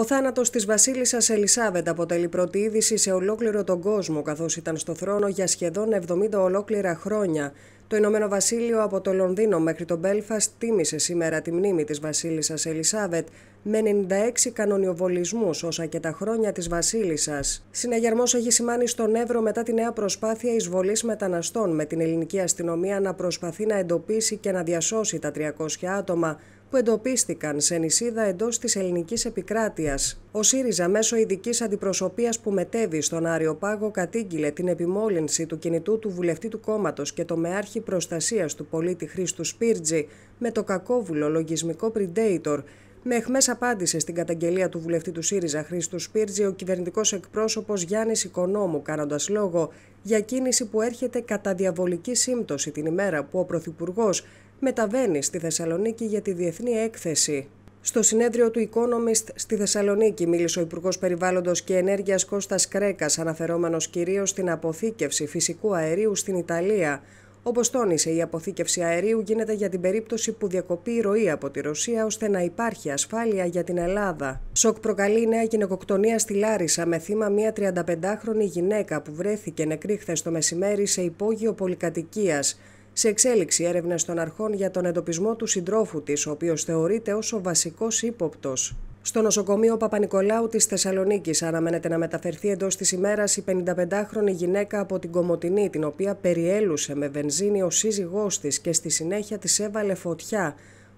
Ο θάνατος της Βασίλισσας Ελισάβετ αποτελεί πρώτη είδηση σε ολόκληρο τον κόσμο, καθώς ήταν στο θρόνο για σχεδόν 70 ολόκληρα χρόνια. Το Ηνωμένο Βασίλειο από το Λονδίνο μέχρι το Μπέλφαστ τίμησε σήμερα τη μνήμη της βασίλισσας Ελισάβετ με 96 κανονιοβολισμούς όσα και τα χρόνια της βασίλισσας. Συναγερμός έχει σημάνει στον Εύρο μετά τη νέα προσπάθεια εισβολής μεταναστών με την ελληνική αστυνομία να προσπαθεί να εντοπίσει και να διασώσει τα 300 άτομα που εντοπίστηκαν σε νησίδα εντός της ελληνικής επικράτειας. Ο ΣΥΡΙΖΑ μέσω ειδικής αντιπροσωπείας που μετέβη στον Άριο Πάγο κατήγγειλε την επιμόλυνση του κινητού του βουλευτή του κόμματος και το Στελέχη προστασία του πολίτη Χρήστου Σπίρτζη με το κακόβουλο λογισμικό Predator. Με εχμές απάντησε στην καταγγελία του βουλευτή του ΣΥΡΙΖΑ Χρήστου Σπίρτζη ο κυβερνητικός εκπρόσωπος Γιάννης Οικονόμου κάνοντας λόγο για κίνηση που έρχεται κατά διαβολική σύμπτωση την ημέρα που ο Πρωθυπουργός μεταβαίνει στη Θεσσαλονίκη για τη Διεθνή Έκθεση. Στο συνέδριο του Economist στη Θεσσαλονίκη μίλησε ο Υπουργός Περιβάλλοντος και Ενέργειας Κώστας Κρέκας, αναφερόμενος κυρίως στην αποθήκευση φυσικού αερίου στην Ιταλία. Όπως τόνισε, η αποθήκευση αερίου γίνεται για την περίπτωση που διακοπεί η ροή από τη Ρωσία ώστε να υπάρχει ασφάλεια για την Ελλάδα. Σοκ προκαλεί η νέα γυναικοκτονία στη Λάρισα με θύμα μια 35χρονη γυναίκα που βρέθηκε νεκρή χθες το μεσημέρι σε υπόγειο πολυκατοικίας. Σε εξέλιξη έρευνες των αρχών για τον εντοπισμό του συντρόφου της, ο οποίος θεωρείται ως ο βασικός ύποπτος. Στο νοσοκομείο Παπα-Νικολάου της Θεσσαλονίκης αναμένεται να μεταφερθεί εντός της ημέρας η 55χρονη γυναίκα από την Κομωτινή, την οποία περιέλουσε με βενζίνη ο σύζυγός της και στη συνέχεια της έβαλε φωτιά.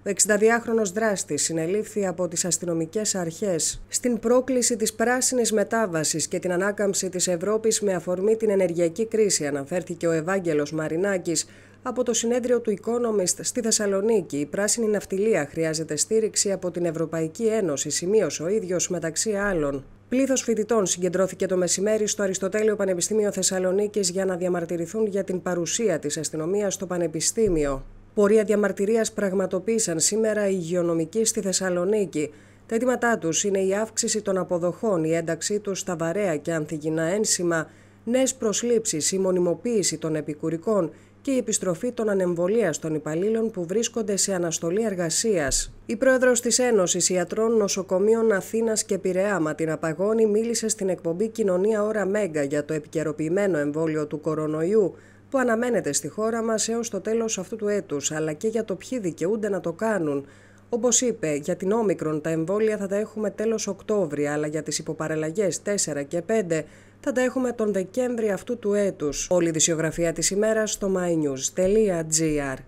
Ο 62χρονο δράστης συνελήφθη από τις αστυνομικές αρχές. Στην πρόκληση της πράσινης μετάβασης και την ανάκαμψη της Ευρώπης με αφορμή την ενεργειακή κρίση, αναφέρθηκε ο Ευάγγελος Μαρινάκης, από το συνέδριο του Economist στη Θεσσαλονίκη. Η πράσινη ναυτιλία χρειάζεται στήριξη από την Ευρωπαϊκή Ένωση, σημείωσε ο ίδιος μεταξύ άλλων. Πλήθος φοιτητών συγκεντρώθηκε το μεσημέρι στο Αριστοτέλειο Πανεπιστήμιο Θεσσαλονίκης για να διαμαρτυρηθούν για την παρουσία της αστυνομίας στο Πανεπιστήμιο. Πορεία διαμαρτυρίας πραγματοποίησαν σήμερα οι υγειονομικοί στη Θεσσαλονίκη. Τα αιτήματά τους είναι η αύξηση των αποδοχών, η ένταξή τους στα βαρέα και ανθυγιεινά ένσημα, νέες προσλήψεις, η μονιμοποίηση των επικουρικών και η επιστροφή των ανεμβολίας των υπαλλήλων που βρίσκονται σε αναστολή εργασίας. Η πρόεδρος της Ένωσης Ιατρών Νοσοκομείων Αθήνας και Πειραιά, την Παγώνη, μίλησε στην εκπομπή Κοινωνία Ωρα Μέγκα για το επικαιροποιημένο εμβόλιο του κορονοϊού που αναμένεται στη χώρα μας έως το τέλος αυτού του έτους, αλλά και για το ποιοι δικαιούνται να το κάνουν. Όπως είπε, για την Όμικρον τα εμβόλια θα τα έχουμε τέλος Οκτώβρια, αλλά για τις υποπαραλλαγές 4 και 5 θα τα έχουμε τον Δεκέμβρη αυτού του έτους. Όλη η δυσιογραφία της ημέρας στο mynews.gr.